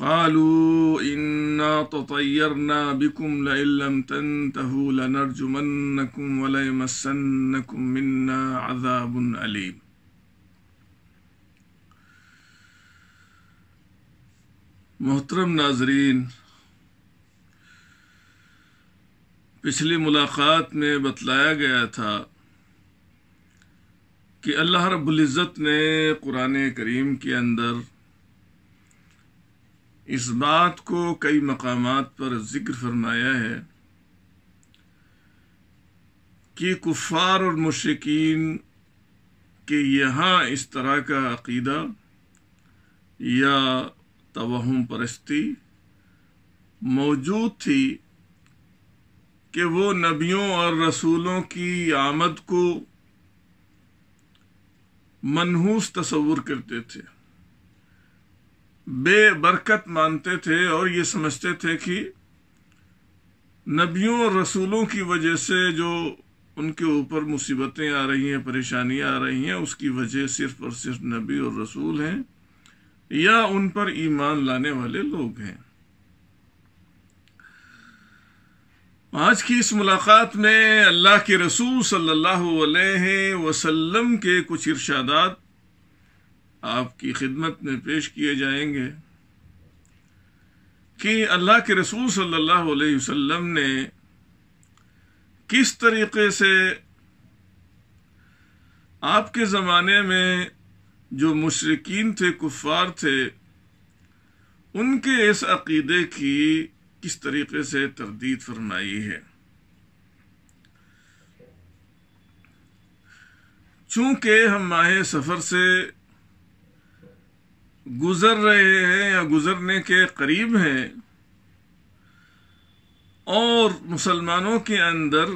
قالوا إنا تطيرنا بكم لئن لم تنتهوا لنرجمنكم وليمسنكم منا عذاب أليم मोहतरम नाजरीन पिछली मुलाकात में बतलाया गया था कि अल्लाह रब्ज़त ने कुरान करीम के अंदर इस बात को कई मकाम पर जिक्र फरमाया है कि कुफार और मुशिकीन के यहाँ इस तरह का अकीदा या तोहम परस्ती मौजूद थी कि वो नबियों और रसूलों की आमद को मनहूस तस्वुर करते थे बेबरकत मानते थे और ये समझते थे कि नबियों और रसूलों की वजह से जो उनके ऊपर मुसीबतें आ रही हैं परेशानियां आ रही हैं उसकी वजह सिर्फ और सिर्फ नबी और रसूल हैं या उन पर ईमान लाने वाले लोग हैं आज की इस मुलाकात में अल्लाह के रसूल सल्लल्लाहु अलैहि वसल्लम के कुछ इरशादात आपकी खिदमत में पेश किए जाएंगे कि अल्लाह के रसूल सल्लल्लाहु अलैहि वसल्लम ने किस तरीके से आपके ज़माने में जो मशरकिन थे कुफार थे उनके इस अकीदे की किस तरीके से तरदीद फरमाई है चूंकि हम माह सफ़र से गुजर रहे हैं या गुजरने के करीब हैं और मुसलमानों के अंदर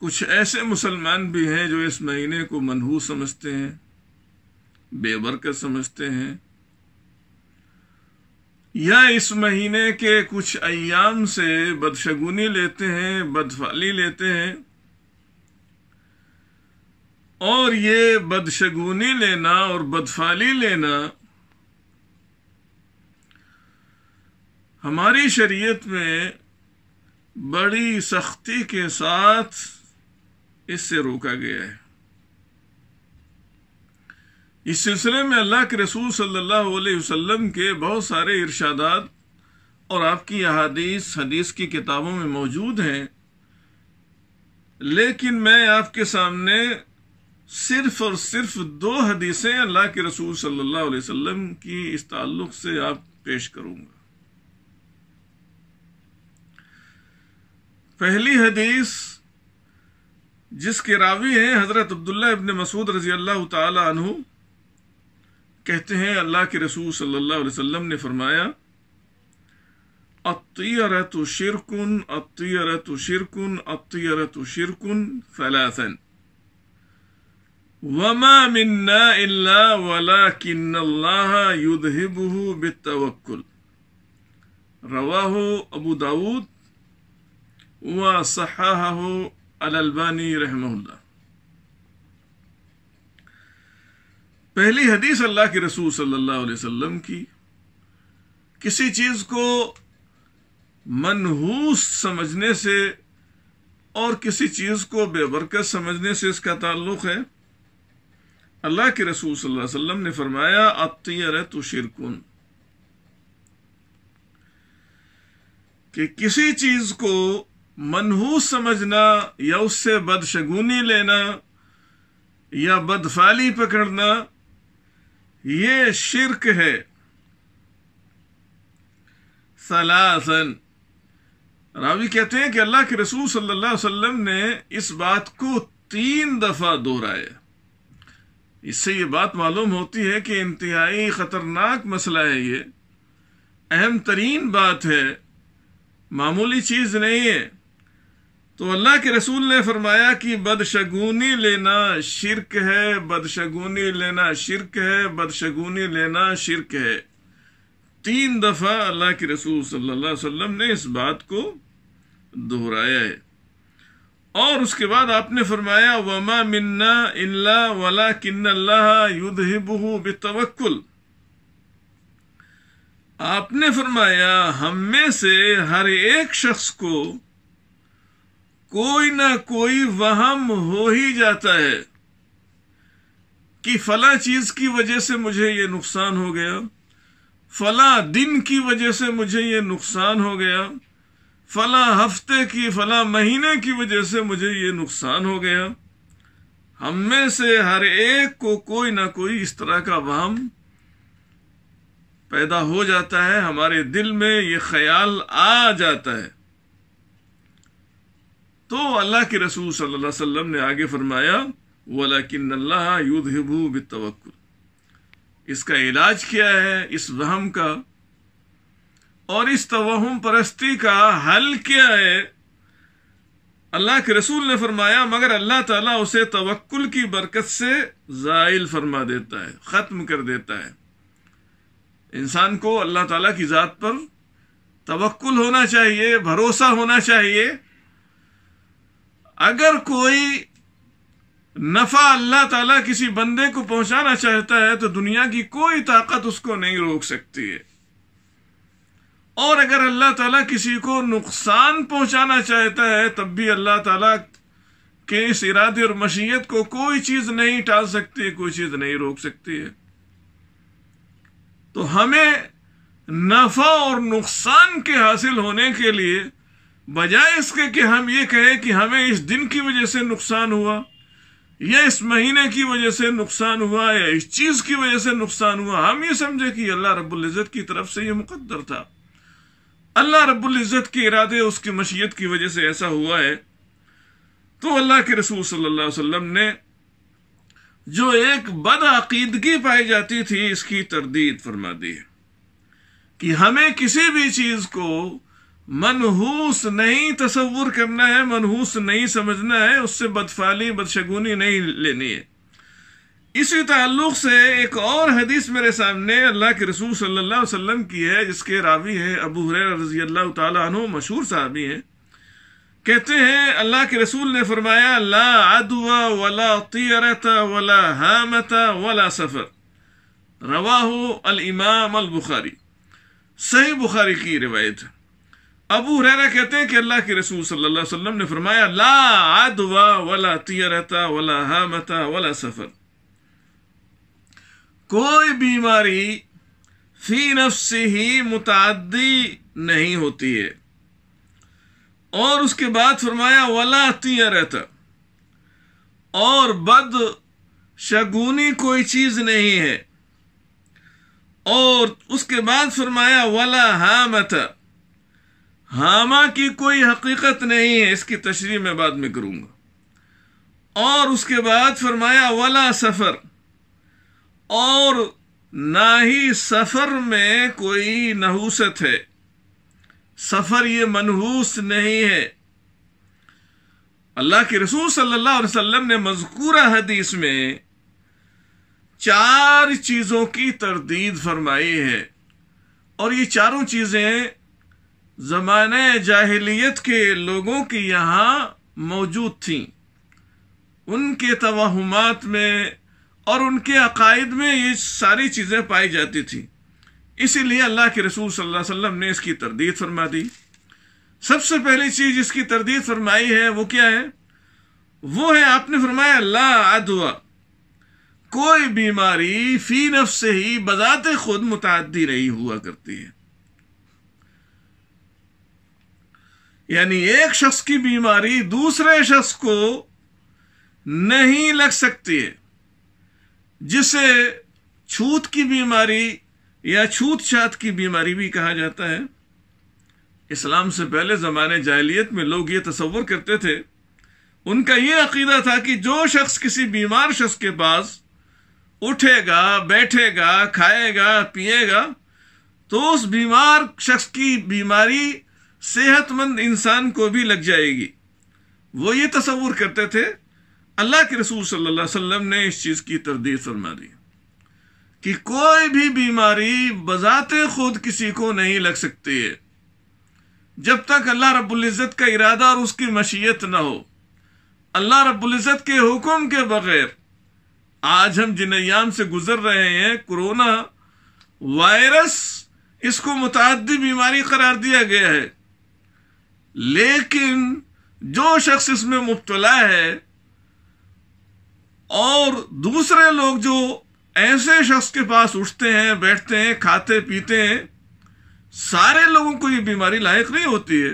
कुछ ऐसे मुसलमान भी हैं जो इस महीने को मनहूस समझते हैं बेबरकत समझते हैं या इस महीने के कुछ अयाम से बदशगुनी लेते हैं बदफाली लेते हैं और ये बदशगुनी लेना और बदफाली लेना हमारी शरीयत में बड़ी सख्ती के साथ इससे रोका गया है इस सिलसिले में अल्लाह के रसूल सल्लल्लाहु अलैहि वसल्लम के बहुत सारे इरशादात और आपकी अहादीस हदीस की किताबों में मौजूद हैं लेकिन मैं आपके सामने सिर्फ और सिर्फ दो हदीसें अल्लाह के रसूल सल्लल्लाहु अलैहि वसल्लम की इस ताल्लुक से आप पेश करूंगा पहली हदीस जिसके रावी हैं हज़रत अब्दुल्ला इब्ने मसूद रजी अल्लाह तहु कहते हैं अल्लाह के रसूल सल्लल्लाहु अलैहि वसल्लम ने फरमाया अतियरत शिरकुन अतियरत शिरकुन अतियरत शिरकुन फलासन वमा मिन्ना इल्ला वला किन्नल्लाह युद्हिबुहु अबू दाऊद व सहाहु अलबानी रहमहुल्ला पहली हदीस अल्लाह के रसूल सल्लल्लाहु अलैहि वसल्लम की किसी चीज को मनहूस समझने से और किसी चीज को बेबरकत समझने से इसका ताल्लुक है अल्लाह के रसूल सल्लल्लाहु अलैहि वसल्लम ने फरमाया अतियर तो शिरकुन कि किसी चीज को मनहूस समझना या उससे बदशगुनी लेना या बदफाली पकड़ना ये शिरक है सलासन रावी कहते हैं कि अल्लाह के रसूल सल्लल्लाहु अलैहि वसल्लम ने इस बात को तीन दफा दोहराया इससे ये बात मालूम होती है कि इंतहाई ख़तरनाक मसला है ये अहम तरीन बात है मामूली चीज़ नहीं है तो अल्लाह के रसूल ने फरमाया कि बदशगुनी लेना शिरक है बदशगुनी लेना शिरक है बदशगुनी लेना शिरक है तीन दफ़ा अल्लाह के रसूल सल्लल्लाहु अलैहि वसल्लम ने इस बात को दोहराया है और उसके बाद आपने फरमाया वमा मिन्ना इल्ला वला किन्नल्लाह युद्धबुहु बितवक्कुल आपने फरमाया हम में से हर एक शख्स को कोई ना कोई वहम हो ही जाता है कि फला चीज की वजह से मुझे ये नुकसान हो गया फला दिन की वजह से मुझे ये नुकसान हो गया फला हफ्ते की फला महीने की वजह से मुझे ये नुकसान हो गया हम में से हर एक को कोई ना कोई इस तरह का वहम पैदा हो जाता है हमारे दिल में ये ख्याल आ जाता है तो अल्लाह के रसूल सल्लल्लाहु अलैहि वसल्लम ने आगे फरमाया वलाकिन अल्लाह युद्ध बितवक्ल इसका इलाज क्या है इस वहम का और इस तवहम परस्ती का हल क्या है अल्लाह के रसूल ने फरमाया मगर अल्लाह ताला उसे तवक्ल की बरकत से जाइल फरमा देता है ख़त्म कर देता है इंसान को अल्लाह ताला की ज़ात पर तवक्ल होना चाहिए भरोसा होना चाहिए अगर कोई नफ़ा अल्लाह ताला किसी बंदे को पहुंचाना चाहता है तो दुनिया की कोई ताकत उसको नहीं रोक सकती है और अगर अल्लाह ताला किसी को नुकसान पहुंचाना चाहता है तब भी अल्लाह ताला के इस इरादे और मशीयत को कोई चीज नहीं टाल सकती कोई चीज नहीं रोक सकती है तो हमें नफा और नुकसान के हासिल होने के लिए बजाय इसके कि हम ये कहें कि हमें इस दिन की वजह से नुकसान हुआ या इस महीने की वजह से नुकसान हुआ या इस चीज की वजह से नुकसान हुआ हम ये समझे कि अल्लाह रब्बुल इज़्ज़त की तरफ से ये मुकद्दर था अल्लाह रबुल्जत के इरादे उसकी मशीयत की वजह से ऐसा हुआ है तो अल्लाह के रसूल सल्लल्लाहु अलैहि वसल्लम ने जो एक बद अकीदगी पाई जाती थी इसकी तरदीद फरमा दी है कि हमें किसी भी चीज को मनहूस नहीं तस्वुर करना है मनहूस नहीं समझना है उससे बदफाली बदशगुनी नहीं लेनी है इसी ताल्लुक से एक और हदीस मेरे सामने अल्लाह के रसूल सल्लल्लाहु अलैहि वसल्लम की है जिसके रावी है अबू हुरैरा रजी अल्लाह तु मशहूर साहबी हैं कहते हैं अल्लाह के रसूल ने फरमाया ला अदुआ वला तीरता वला हामता वला सफ़र रवाहु अल इमाम अल बुखारी सही बुखारी की रिवायत अबू हुरैरा कहते हैं कि अल्लाह के रसूल सल्लल्लाहु अलैहि वसल्लम ने फरमाया ला अदुआ वला तियरता वला हामता वला सफ़र कोई बीमारी फी नफ्स ही मुतदी नहीं होती है और उसके बाद फरमाया वला तिया रहता और बद शगुनी कोई चीज नहीं है और उसके बाद फरमाया वला हामत हामा की कोई हकीकत नहीं है इसकी तशरी मैं बाद में करूंगा और उसके बाद फरमाया वला सफ़र और ना ही सफर में कोई नहूसत है सफर ये मनहूस नहीं है अल्लाह के रसूल सल्लल्लाहु अलैहि वसल्लम ने मजकूरा हदीस में चार चीजों की तरदीद फरमाई है और ये चारों चीजें जमान जाहिलियत के लोगों के यहां मौजूद थी उनके तोहमात में और उनके अकायद में ये सारी चीज़ें पाई जाती थी इसीलिए अल्लाह के रसूल सल्लल्लाहु अलैहि वसल्लम ने इसकी तरदीद फरमा दी सबसे पहली चीज़ इसकी तरदीद फरमाई है वो क्या है वो है आपने फरमाया अल्लाह अदवा कोई बीमारी फी नफ से ही बजाते खुद मुतादी रही हुआ करती है यानी एक शख्स की बीमारी दूसरे शख्स को नहीं लग सकती है जिसे छूत की बीमारी या छूत छात की बीमारी भी कहा जाता है इस्लाम से पहले ज़माने जाहलीत में लोग ये तस्वर करते थे उनका ये अकीदा था कि जो शख्स किसी बीमार शख्स के पास उठेगा बैठेगा खाएगा पिएगा तो उस बीमार शख्स की बीमारी सेहतमंद इंसान को भी लग जाएगी वो ये तस्वूर करते थे अल्लाह के रसूल सल्लल्लाहु अलैहि वसल्लम ने इस चीज़ की तरदीद फरमा दी कि कोई भी बीमारी बजाते खुद किसी को नहीं लग सकती है जब तक अल्लाह रबुल्जत का इरादा और उसकी मशीयत ना हो अल्लाह रबुल्जत के हुक्म के बगैर आज हम जिन अयाम से गुजर रहे हैं कोरोना वायरस इसको मुतदी बीमारी करार दिया गया है लेकिन जो शख्स इसमें मुबतला है और दूसरे लोग जो ऐसे शख्स के पास उठते हैं बैठते हैं खाते पीते हैं सारे लोगों को ये बीमारी लायक नहीं होती है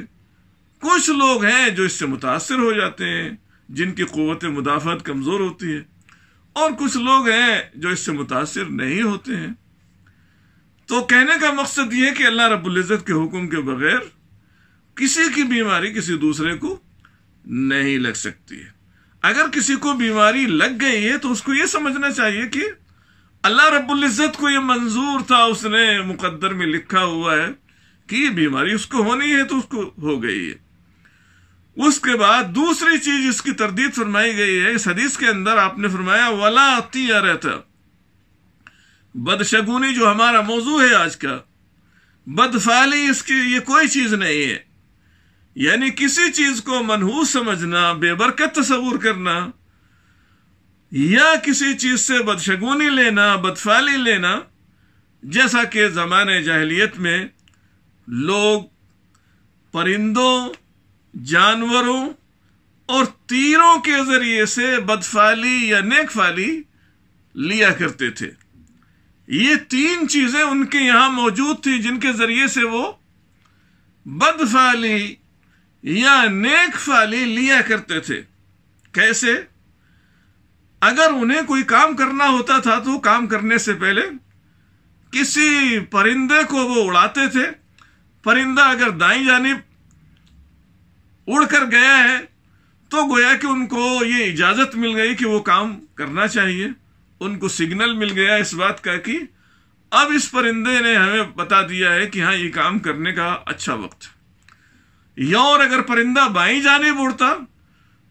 कुछ लोग हैं जो इससे मुतासर हो जाते हैं जिनकी क़वत मुदाफ़त कमज़ोर होती है और कुछ लोग हैं जो इससे मुतासर नहीं होते हैं तो कहने का मकसद ये है कि अल्लाह रबुल्जत के हुक्म के बगैर किसी की बीमारी किसी दूसरे को नहीं लग सकती है अगर किसी को बीमारी लग गई है तो उसको यह समझना चाहिए कि अल्लाह इज्जत को यह मंजूर था उसने मुकद्दर में लिखा हुआ है कि ये बीमारी उसको होनी है तो उसको हो गई है उसके बाद दूसरी चीज इसकी तरदीद फरमाई गई है इस हदीस के अंदर आपने फरमाया वला अतिया रहता बदशगुनी जो हमारा मौजू है आज का बदफाली इसकी ये कोई चीज नहीं है यानी किसी चीज को मनहूस समझना बेबरकत तस्वूर करना या किसी चीज से बदशगुनी लेना बदफाली लेना जैसा कि ज़माने जहलीत में लोग परिंदों जानवरों और तीरों के ज़रिए से बदफाली या नेकफाली लिया करते थे ये तीन चीज़ें उनके यहां मौजूद थी जिनके ज़रिए से वो बदफाली या नेक फाले लिया करते थे कैसे अगर उन्हें कोई काम करना होता था तो काम करने से पहले किसी परिंदे को वो उड़ाते थे परिंदा अगर दाई जानी उड़कर गया है तो गोया कि उनको ये इजाज़त मिल गई कि वो काम करना चाहिए उनको सिग्नल मिल गया इस बात का कि अब इस परिंदे ने हमें बता दिया है कि हाँ ये काम करने का अच्छा वक्त है या और अगर परिंदा बाई जाने उड़ता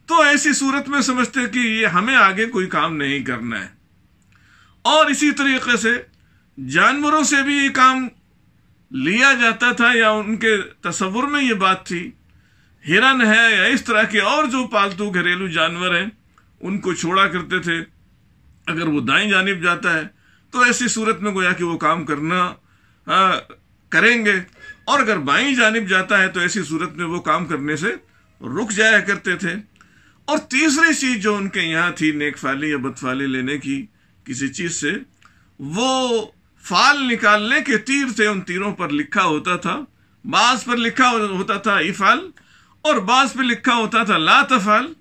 तो ऐसी सूरत में समझते कि ये हमें आगे कोई काम नहीं करना है और इसी तरीके से जानवरों से भी ये काम लिया जाता था या उनके तस्वुर में ये बात थी हिरन है या इस तरह के और जो पालतू घरेलू जानवर हैं उनको छोड़ा करते थे अगर वो दाई जानब जाता है तो ऐसी सूरत में गोया कि वो काम करना आ, करेंगे और अगर बाई जानब जाता है तो ऐसी सूरत में वो काम करने से रुक जाया करते थे और तीसरी चीज़ जो उनके यहां थी नेक फाली या बदफाली लेने की किसी चीज़ से वो फाल निकालने के तीर थे उन तीरों पर लिखा होता था बाज पर लिखा होता था इफाल और बाज पर लिखा होता था लातफाल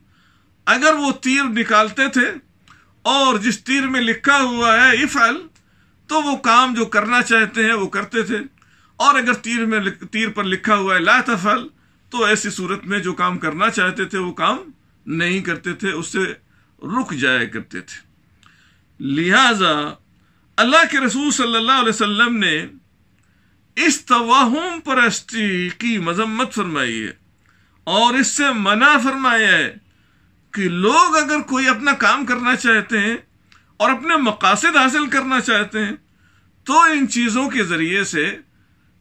अगर वो तीर निकालते थे और जिस तीर में लिखा हुआ है इफाल तो वो काम जो करना चाहते हैं वो करते थे और अगर तीर में तीर पर लिखा हुआ है ला तफल तो ऐसी सूरत में जो काम करना चाहते थे वो काम नहीं करते थे उससे रुक जाया करते थे लिहाजा अल्लाह के रसूल सल्लल्लाहु अलैहि वसल्लम ने इस तवाहम परस्ती की मजम्मत फरमाई है और इससे मना फरमाया है कि लोग अगर कोई अपना काम करना चाहते हैं और अपने मकासद हासिल करना चाहते हैं तो इन चीज़ों के ज़रिए से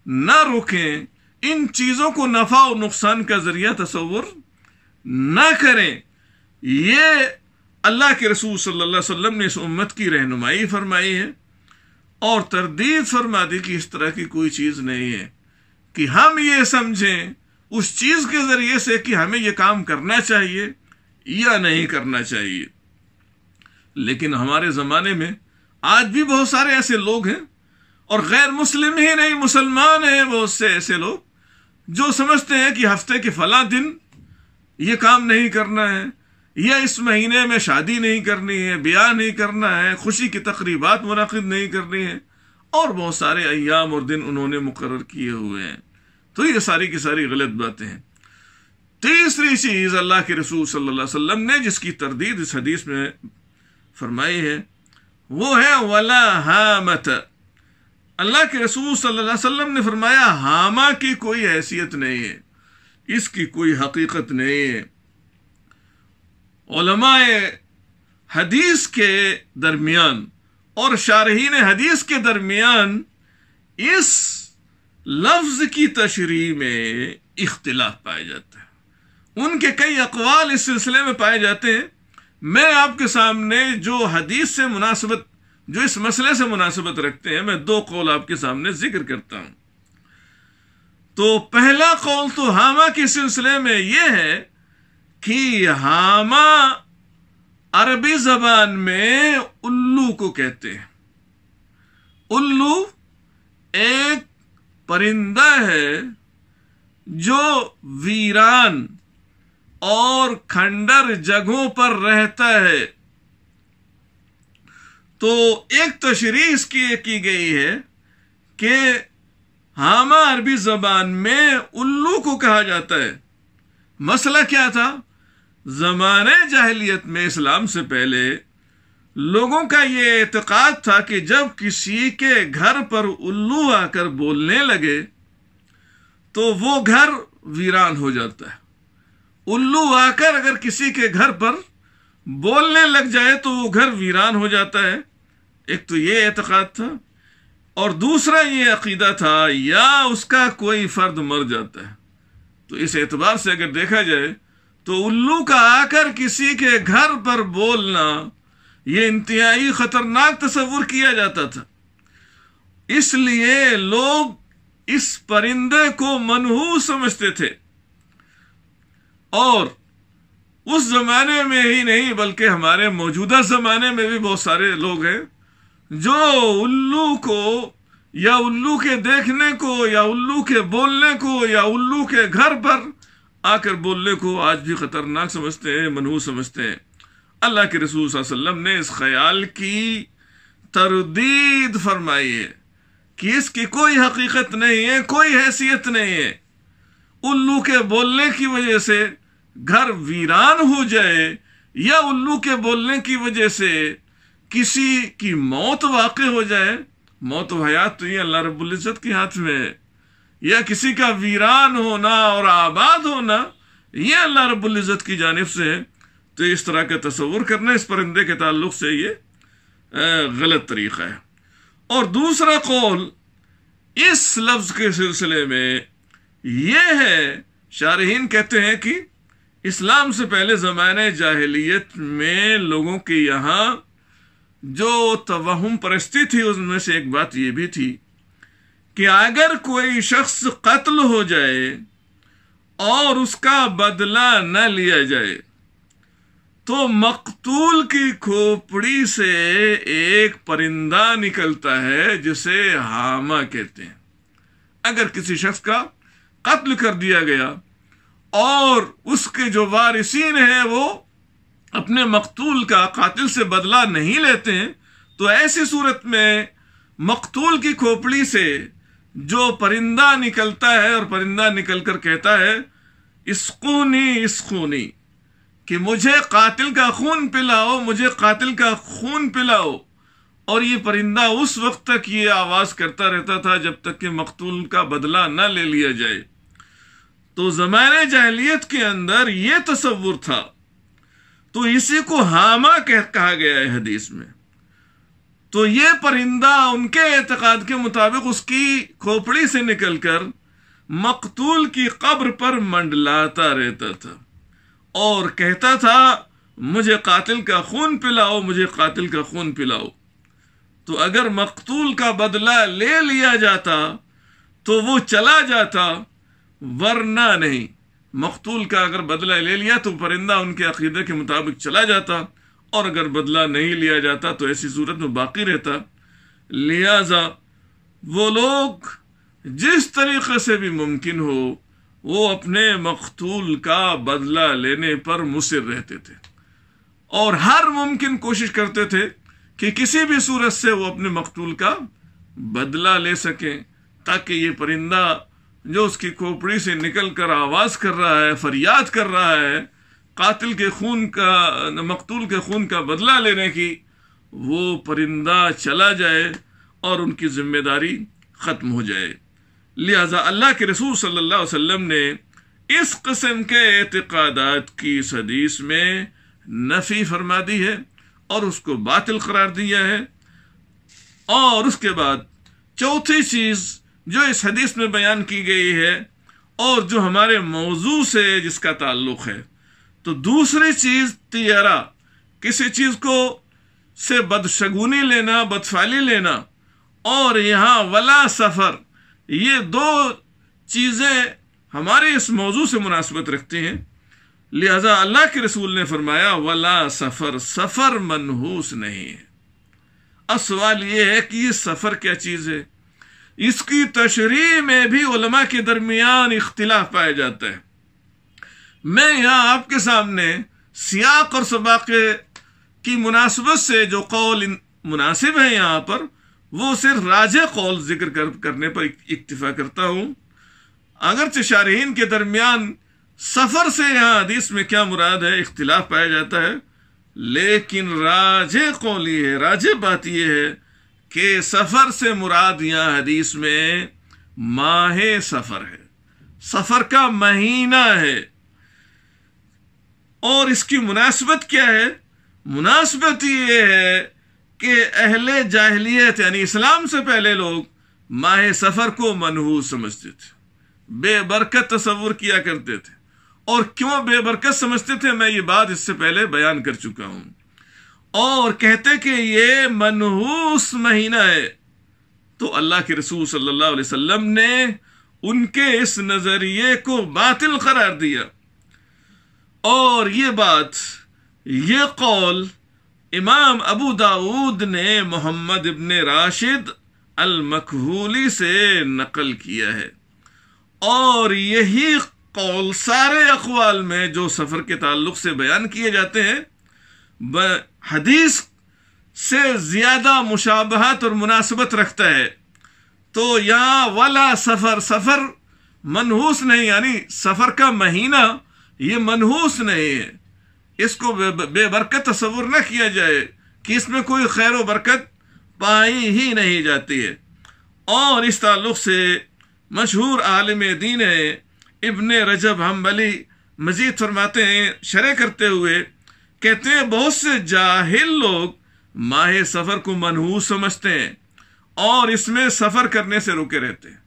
न रुकें इन चीज़ों को नफ़ा और नुकसान का ज़रिया तस्वुर ना करें ये अल्लाह के रसूल सल्लल्लाहु अलैहि वसल्लम ने इस उम्मत की रहनुमाई फरमाई है और तरदीद फरमा दी कि इस तरह की कोई चीज़ नहीं है कि हम ये समझें उस चीज़ के ज़रिए से कि हमें यह काम करना चाहिए या नहीं करना चाहिए लेकिन हमारे ज़माने में आज भी बहुत सारे ऐसे लोग हैं और गैर मुस्लिम ही नहीं मुसलमान हैं वो उससे ऐसे लोग जो समझते हैं कि हफ्ते के फला दिन ये काम नहीं करना है या इस महीने में शादी नहीं करनी है ब्याह नहीं करना है खुशी की तकरीबा मुनद नहीं करनी है और बहुत सारे अयाम और दिन उन्होंने मुकर किए हुए हैं तो ये सारी की सारी गलत बातें हैं तीसरी चीज़ अल्लाह के रसूल सल्लल्लाहु अलैहि वसल्लम ने जिसकी तरदीद इस हदीस में फरमाई है वो है वला हामत अल्लाह के रसूल सल्लल्लाहु अलैहि वसल्लम ने फरमाया हामा की कोई हैसियत नहीं है इसकी कोई हकीकत नहीं है हदीस के दरमियान और शारहीन हदीस के दरमियान इस लफ्ज की तशरी में इख्तलाफ पाया जाता है उनके कई अकवाल इस सिलसिले में पाए जाते हैं मैं आपके सामने जो हदीस से मुनासिबत जो इस मसले से मुनासिबत रखते हैं मैं दो कौल आपके सामने जिक्र करता हूं तो पहला कौल तो हामा के सिलसिले में यह है कि हामा अरबी जबान में उल्लू को कहते हैं उल्लू एक परिंदा है जो वीरान और खंडर जगहों पर रहता है तो एक तशरी इसकी की गई है कि हामा अरबी जबान में उल्लू को कहा जाता है मसला क्या था जमाने जाहलीत में इस्लाम से पहले लोगों का ये एतक़ाद था कि जब किसी के घर पर उल्लू आकर बोलने लगे तो वो घर वीरान हो जाता है उल्लू आकर अगर किसी के घर पर बोलने लग जाए तो वो घर वीरान हो जाता है एक तो ये एतक़ाद था और दूसरा ये अकीदा था या उसका कोई फ़र्द मर जाता है तो इस एतबार से अगर देखा जाए तो उल्लू का आकर किसी के घर पर बोलना ये इंतहाई ख़तरनाक तस्वुर किया जाता था इसलिए लोग इस परिंदे को मनहू समझते थे और उस जमाने में ही नहीं बल्कि हमारे मौजूदा जमाने में भी बहुत सारे लोग हैं जो उल्लू को या उल्लू के देखने को या उल्लू के बोलने को या उल्लू के घर पर आकर बोलने को आज भी खतरनाक समझते हैं मनहू समझते हैं अल्लाह के रसूल वसल्लम ने इस ख्याल की तरदीद फरमाई है कि इसकी कोई हकीकत नहीं है कोई हैसियत नहीं है उल्लू के बोलने की वजह से घर वीरान हो जाए या उल्लू के बोलने की वजह से किसी की मौत वाक़ हो जाए मौत हयात तो ये अल्लाह रबुल्ज़त के हाथ में है या किसी का वीरान होना और आबाद होना ये अल्लाह रबुल्ज़त की जानब से है तो इस तरह का तस्वुर करना इस परिंदे के ताल्लुक से ये गलत तरीक़ा है और दूसरा कौल इस लफ्ज़ के सिलसिले में यह है शारहन कहते हैं कि इस्लाम से पहले ज़माने जाहलीत में लोगों के यहाँ जो तवहम परस्ती थी उसमें से एक बात यह भी थी कि अगर कोई शख्स कत्ल हो जाए और उसका बदला न लिया जाए तो मकतूल की खोपड़ी से एक परिंदा निकलता है जिसे हामा कहते हैं अगर किसी शख्स का कत्ल कर दिया गया और उसके जो वारिसीन हैं वो अपने मकतूल का कातिल से बदला नहीं लेते हैं तो ऐसी सूरत में मकतूल की खोपड़ी से जो परिंदा निकलता है और परिंदा निकल कर कहता है इसकूनी इसकूनी कि मुझे कातिल का खून पिलाओ मुझे कातिल का खून पिलाओ और ये परिंदा उस वक्त तक ये आवाज़ करता रहता था जब तक कि मकतूल का बदला न ले लिया जाए तो ज़माने जहलीत के अंदर ये तस्वुर था तो इसी को हामा कह कहा गया है हदीस में तो ये परिंदा उनके एतकाद के मुताबिक उसकी खोपड़ी से निकलकर मकतूल की कब्र पर मंडलाता रहता था और कहता था मुझे कातिल का खून पिलाओ मुझे कातिल का खून पिलाओ तो अगर मकतूल का बदला ले लिया जाता तो वो चला जाता वरना नहीं मकतूल का अगर बदला ले लिया तो परिंदा उनके अकीदे के मुताबिक चला जाता और अगर बदला नहीं लिया जाता तो ऐसी सूरत में बाकी रहता लिहाजा वो लोग जिस तरीके से भी मुमकिन हो वो अपने मकतूल का बदला लेने पर मुसर रहते थे और हर मुमकिन कोशिश करते थे कि किसी भी सूरत से वो अपने मकतूल का बदला ले सकें ताकि ये परिंदा जो उसकी खोपड़ी से निकल कर आवाज़ कर रहा है फरियाद कर रहा है कातिल के खून का मकतूल के खून का बदला लेने की वो परिंदा चला जाए और उनकी जिम्मेदारी ख़त्म हो जाए लिहाजा अल्लाह के रसूल सल्ला वसम ने इस कस्म के एतकदात की सदीस में नफ़ी फरमा दी है और उसको बातिल करार दिया है और उसके बाद चौथी चीज़ जो इस हदीस में बयान की गई है और जो हमारे मौजू से जिसका ताल्लुक है तो दूसरी चीज़ तियारा किसी चीज़ को से बदशगुनी लेना बदफाली लेना और यहाँ वला सफ़र ये दो चीज़ें हमारे इस मौजू से मुनासिबत रखती हैं लिहाजा अल्लाह के रसूल ने फरमाया वला सफ़र सफ़र मनहूस नहीं है अब सवाल यह है कि ये सफ़र क्या चीज़ है इसकी तशरी में भी उलमा के दरमियान इख्तिलाफ पाया जाता है मैं यहां आपके सामने सियाक और सबाक की मुनासिबत से जो कौल मुनासिब है यहां पर वो सिर्फ राजे कौल जिक्र कर, करने पर इक्तफा करता हूं अगर शारहन के दरमियान सफ़र से यहाँ हदीस में क्या मुराद है इख्तिलाफ पाया जाता है लेकिन राजे कौल ये है राजे बात यह है कि सफ़र से मुराद यहां हदीस में माह सफ़र है सफ़र का महीना है और इसकी मुनासबत क्या है मुनासबत यह है कि अहले जाहलीत यानी इस्लाम से पहले लोग माह सफ़र को मनहू समझते थे बेबरकत तस्वुर किया करते थे और क्यों बेबरकत समझते थे मैं ये बात इससे पहले बयान कर चुका हूं और कहते कि ये मनहूस महीना है तो अल्लाह के रसूल सल्लल्लाहु अलैहि वसल्लम ने उनके इस नज़रिए को बातिल करार दिया और ये बात ये कौल इमाम अबू दाऊद ने मोहम्मद इबन राशिद अल मकहूली से नकल किया है और यही कौल सारे अखवाल में जो सफ़र के ताल्लुक से बयान किए जाते हैं हदीस से ज्यादा मुशाबहत और मुनासबत रखता है तो यहाँ वाला सफ़र सफ़र मनहूस नहीं यानी सफ़र का महीना ये मनहूस नहीं है इसको बेबरकत तस्वुर न किया जाए कि इसमें कोई खैर बरकत पाई ही नहीं जाती है और इस ताल्लुक़ से मशहूर आलम दीन है इबन रजब हम्बली मजीद फरमाते हैं शरह करते हुए कहते हैं बहुत से जाहिल लोग माह सफ़र को मनहूस समझते हैं और इसमें सफ़र करने से रुके रहते हैं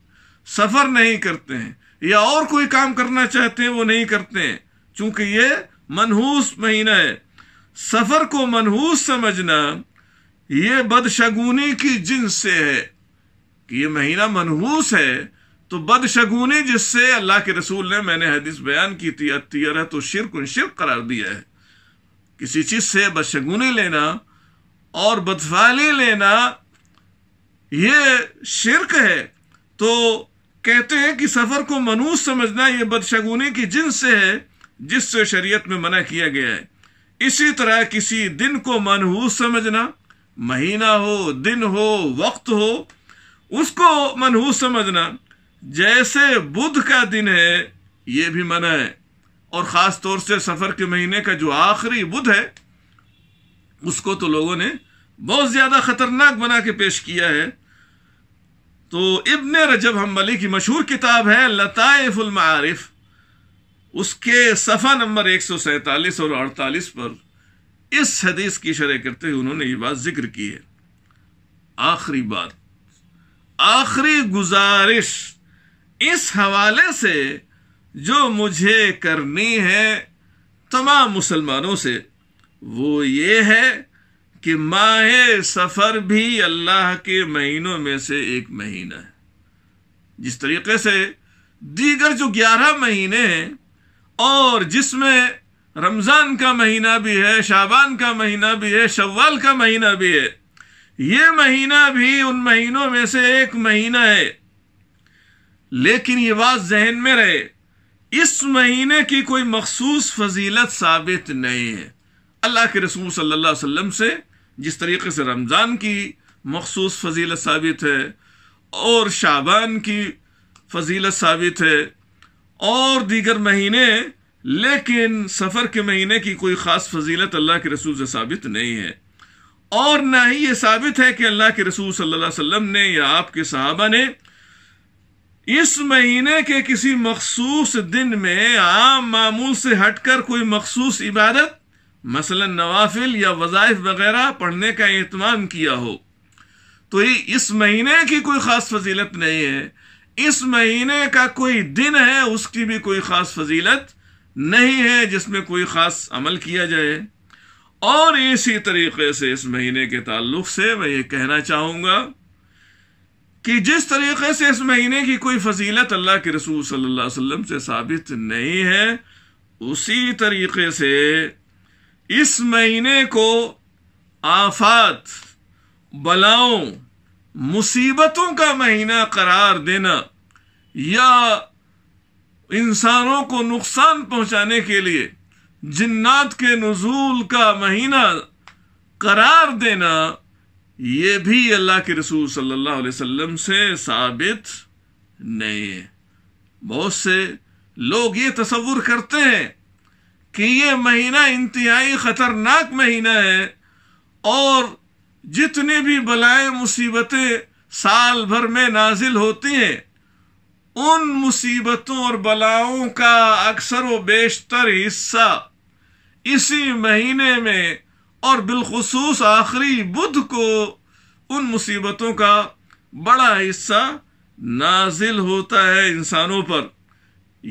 सफ़र नहीं करते हैं या और कोई काम करना चाहते हैं वो नहीं करते हैं चूंकि ये मनहूस महीना है सफ़र को मनहूस समझना ये बदशगुनी की जिन्स से है कि ये महीना मनहूस है तो बदशगुनी जिससे अल्लाह के रसूल ने मैंने हदीस बयान की थी अतियरत तो शिरक शिरक करार दिया है किसी चीज़ से बदशगुनी लेना और बदफाली लेना ये शिरक है तो कहते हैं कि सफ़र को मनूस समझना ये बदशगुनी की जिन से है जिससे शरीयत में मना किया गया है इसी तरह किसी दिन को मनहूस समझना महीना हो दिन हो वक्त हो उसको मनहूस समझना जैसे बुध का दिन है ये भी मना है और ख़ास तौर से सफ़र के महीने का जो आखिरी बुध है उसको तो लोगों ने बहुत ज़्यादा ख़तरनाक बना के पेश किया है तो इबन रजब हम्बली की मशहूर किताब है लताफ़ुलमारफ़ उसके सफ़ा नंबर एक सौ सैतालीस और अड़तालीस पर इस हदीस की शरह करते हुए उन्होंने ये बात जिक्र की है आखिरी बात आखिरी गुजारिश इस हवाले से जो मुझे करनी है तमाम मुसलमानों से वो ये है कि माह सफ़र भी अल्लाह के महीनों में से एक महीना है जिस तरीके से दीगर जो ग्यारह महीने हैं और जिसमें रमज़ान का महीना भी है शाबान का महीना भी है शव्वाल का महीना भी है ये महीना भी उन महीनों में से एक महीना है लेकिन ये बात जहन में रहे इस महीने की कोई मखसूस फजीलत साबित नहीं है अल्लाह के रसूल सल्लल्लाहु अलैहि वसल्लम से जिस तरीके से रमज़ान की मखसूस फजीलत साबित है और शाबान की फजीलत साबित है और दीगर महीने लेकिन सफ़र के महीने की कोई ख़ास फजीलत अल्लाह के रसूल से साबित नहीं है और ना ही ये साबित है कि अल्लाह के रसूल सल्लल्लाहु अलैहि वसल्लम ने या आपके सहाबा ने इस महीने के किसी मखसूस दिन में आम मामूल से हटकर कोई मखसूस इबादत मसलन नवाफिल या वज़ाइफ वगैरह पढ़ने का एहतमाम किया हो तो ये इस महीने की कोई ख़ास फजीलत नहीं है इस महीने का कोई दिन है उसकी भी कोई ख़ास फजीलत नहीं है जिसमें कोई ख़ास अमल किया जाए और इसी तरीके से इस महीने के ताल्लुक से मैं ये कहना चाहूँगा कि जिस तरीके से इस महीने की कोई फजीलत अल्लाह के रसूल सल्लल्लाहु अलैहि वसल्लम से साबित नहीं है उसी तरीके से इस महीने को आफात बलाओं मुसीबतों का महीना करार देना या इंसानों को नुकसान पहुंचाने के लिए जिन्नात के नजूल का महीना करार देना ये भी अल्लाह के रसूल सल्लल्लाहु अलैहि वसल्लम से साबित नहीं है बहुत से लोग ये तस्वुर करते हैं कि ये महीना इंतहाई ख़तरनाक महीना है और जितने भी बलाएं मुसीबतें साल भर में नाजिल होती हैं उन मुसीबतों और बलाओं का अक्सर व बेशतर हिस्सा इसी महीने में और बिलखसूस आखिरी बुध को उन मुसीबतों का बड़ा हिस्सा नाजिल होता है इंसानों पर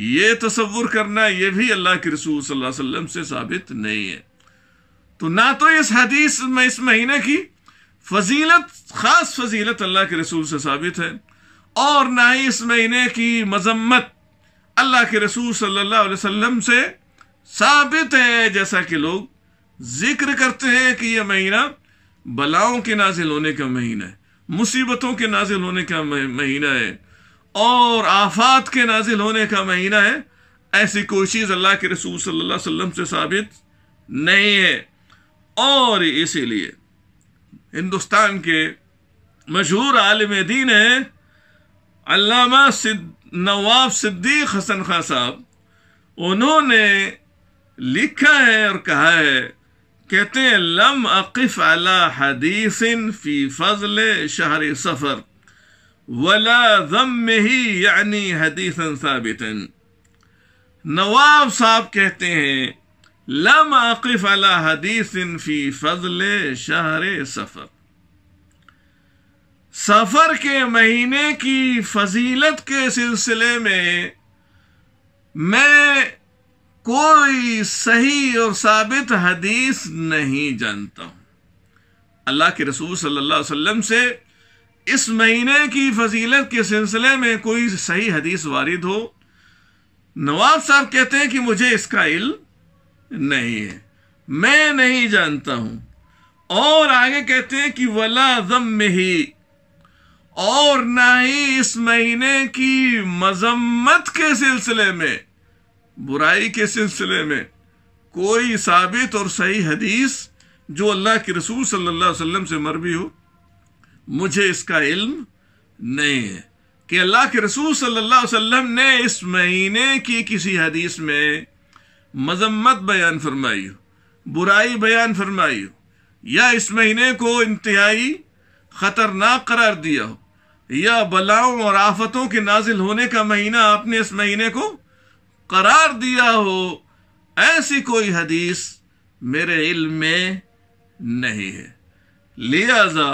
यह तस्वुर करना यह भी अल्लाह के रसूल सल्लल्लाहु अलैहि वसल्लम से साबित नहीं है तो ना तो इस हदीस में इस महीने की फजीलत खास फजीलत अल्लाह के रसूल से साबित है और ना ही इस महीने की मजम्मत अल्लाह के रसूल सल्लल्लाहु अलैहि वसल्लम से साबित है जैसा कि लोग जिक्र करते हैं कि यह महीना बलाओं के नाजिल होने का महीना है मुसीबतों के नाजिल होने का महीना है और आफात के नाजिल होने का महीना है ऐसी कोई चीज़ अल्लाह के रसूल सल्लल्लाहु अलैहि वसल्लम से साबित नहीं है और इसीलिए हिंदुस्तान के मशहूर आलम दीन हैं अल्लामा सिद्ध नवाब सिद्दीक हसन खां साहब उन्होंने लिखा है और कहा है कहते हैं लम अकिफ अला हदीसिन फी फजल शहर सफ़र वला जम ही यानी हदीसन साबितन नवाब साहब कहते हैं लम अकिफ अला हदीसिन फी फजल शहर सफ़र सफ़र के महीने की फजीलत के सिलसिले में मैं कोई सही और साबित हदीस नहीं जानता हूं अल्लाह के रसूल सल्लल्लाहु अलैहि वसल्लम से इस महीने की फजीलत के सिलसिले में कोई सही हदीस वारिद हो नवाब साहब कहते हैं कि मुझे इसका इल नहीं है मैं नहीं जानता हूं और आगे कहते हैं कि वला जम में ही और ना ही इस महीने की मजम्मत के सिलसिले में बुराई के सिलसिले में कोई साबित और सही हदीस जो अल्लाह के रसूल सल्लल्लाहु अलैहि वसल्लम से मरवी हो मुझे इसका इल्म नहीं है कि अल्लाह के रसूल सल्लल्लाहु अलैहि वसल्लम ने इस महीने की किसी हदीस में मजम्मत बयान फरमाई हो बुराई बयान फरमाई हो या इस महीने को इंतहाई ख़तरनाक करार दिया हो या बलाओं और आफतों के नाजिल होने का महीना आपने इस महीने को करार दिया हो ऐसी कोई हदीस मेरे इल्म में नहीं है लिहाजा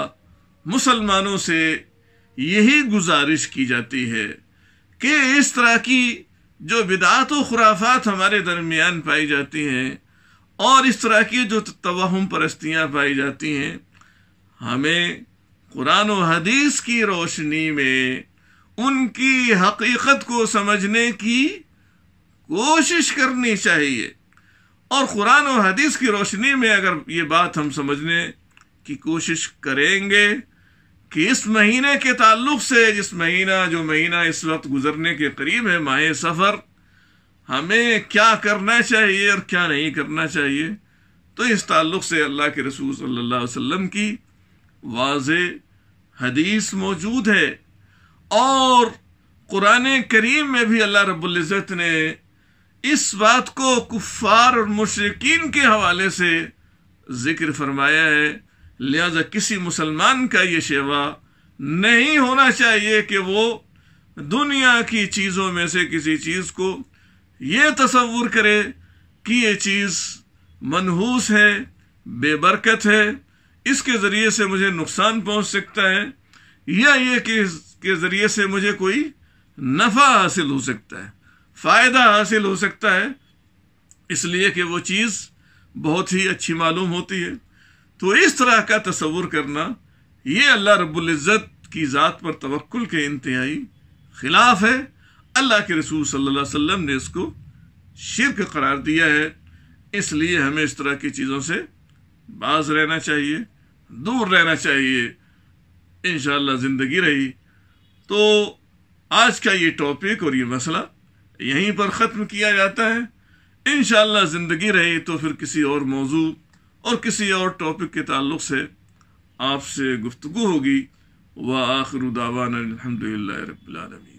मुसलमानों से यही गुजारिश की जाती है कि इस तरह की जो बिदात व खुराफात हमारे दरमियान पाई जाती हैं और इस तरह की जो तोहम परस्तियाँ पाई जाती हैं हमें कुरान व हदीस की रोशनी में उनकी हकीकत को समझने की कोशिश करनी चाहिए और कुरान और हदीस की रोशनी में अगर ये बात हम समझने की कोशिश करेंगे कि इस महीने के ताल्लुक से जिस महीना जो महीना इस वक्त गुजरने के करीब है माह सफ़र हमें क्या करना चाहिए और क्या नहीं करना चाहिए तो इस ताल्लुक से अल्लाह के रसूल सल्लल्लाहु अलैहि वसल्लम की वाज हदीस मौजूद है और कुरान करीम में भी अल्लाह रब्ज़त ने इस बात को कुफार और मुशरकिन के हवाले से जिक्र फरमाया है लिहाजा किसी मुसलमान का ये शेवा नहीं होना चाहिए कि वो दुनिया की चीज़ों में से किसी चीज़ को ये तस्वुर करे कि ये चीज़ मनहूस है बेबरकत है इसके ज़रिए से मुझे नुकसान पहुंच सकता है या ये कि इसके ज़रिए से मुझे कोई नफ़ा हासिल हो सकता है फ़ायदा हासिल हो सकता है इसलिए कि वो चीज़ बहुत ही अच्छी मालूम होती है तो इस तरह का तस्वुर करना ये अल्लाह रबुल्ज़त की ज़ात पर तवक्ल के इंतहाई ख़िलाफ़ है अल्लाह के रसूल सल्लल्लाहु अलैहि वसल्लम ने इसको शिरक करार दिया है इसलिए हमें इस तरह की चीज़ों से बाज रहना चाहिए दूर रहना चाहिए इन ज़िंदगी रही तो आज का ये टॉपिक और ये मसला यहीं पर ख़त्म किया जाता है इन ज़िंदगी रही तो फिर किसी और मौजू और किसी और टॉपिक के ताल्लुक से आपसे गुफ्तु होगी व आखिर अलहमदिल्ला रबी